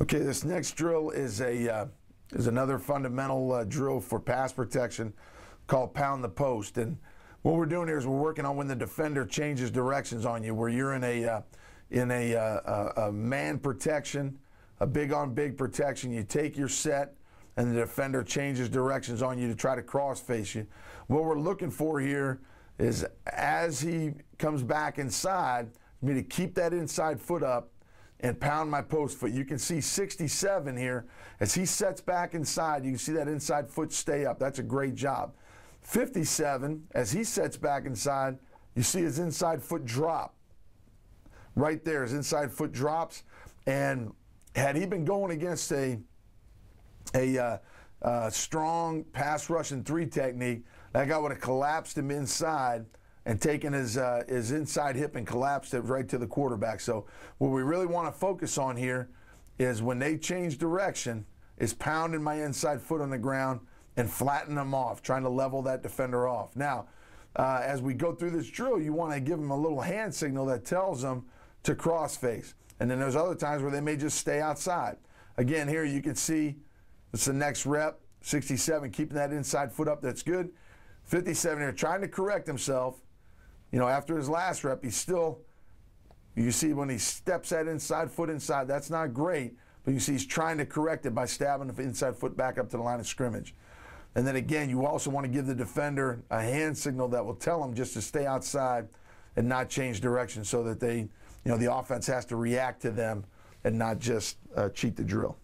Okay, this next drill is a uh, is another fundamental uh, drill for pass protection called pound the post. And what we're doing here is we're working on when the defender changes directions on you, where you're in a uh, in a, uh, a, man protection, a big on big protection. You take your set, and the defender changes directions on you to try to cross face you. What we're looking for here is as he comes back inside, me to keep that inside foot up and pound my post foot. You can see 67 here. As he sets back inside, you can see that inside foot stay up. That's a great job. 57, as he sets back inside, you see his inside foot drop. Right there, his inside foot drops. And had he been going against a, a uh, uh, strong pass rush and three technique, that guy would have collapsed him inside and taken his, uh, his inside hip and collapsed it right to the quarterback. So what we really want to focus on here is when they change direction, is pounding my inside foot on the ground and flatten them off, trying to level that defender off. Now, uh, as we go through this drill, you want to give them a little hand signal that tells them to cross face. And then there's other times where they may just stay outside. Again, here you can see it's the next rep, 67, keeping that inside foot up. That's good. 57 here, trying to correct himself, you know, after his last rep, he's still, you see when he steps that inside foot inside, that's not great, but you see he's trying to correct it by stabbing the inside foot back up to the line of scrimmage. And then again, you also want to give the defender a hand signal that will tell him just to stay outside and not change direction so that they, you know, the offense has to react to them and not just uh, cheat the drill.